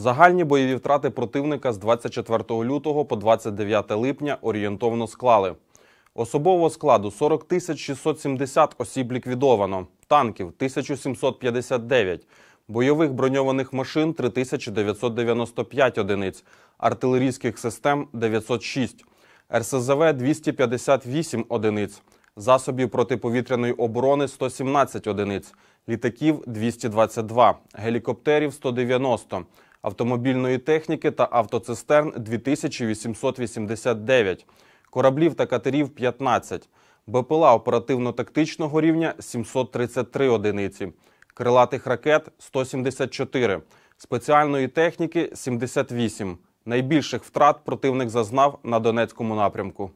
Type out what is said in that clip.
Загальні бойові втрати противника з 24 лютого по 29 липня орієнтовно склали. Особового складу 40 670 осіб ліквідовано, танків 1759, бойових броньованих машин 3995 одиниць, артилерійських систем 906, РСЗВ 258 одиниць, засобів протиповітряної оборони 117 одиниць, літаків 222, гелікоптерів 190, автомобільної техніки та автоцистерн 2889, кораблів та катерів 15, БПЛА оперативно-тактичного рівня 733 одиниці, крилатих ракет 174, спеціальної техніки 78. Найбільших втрат противник зазнав на Донецькому напрямку.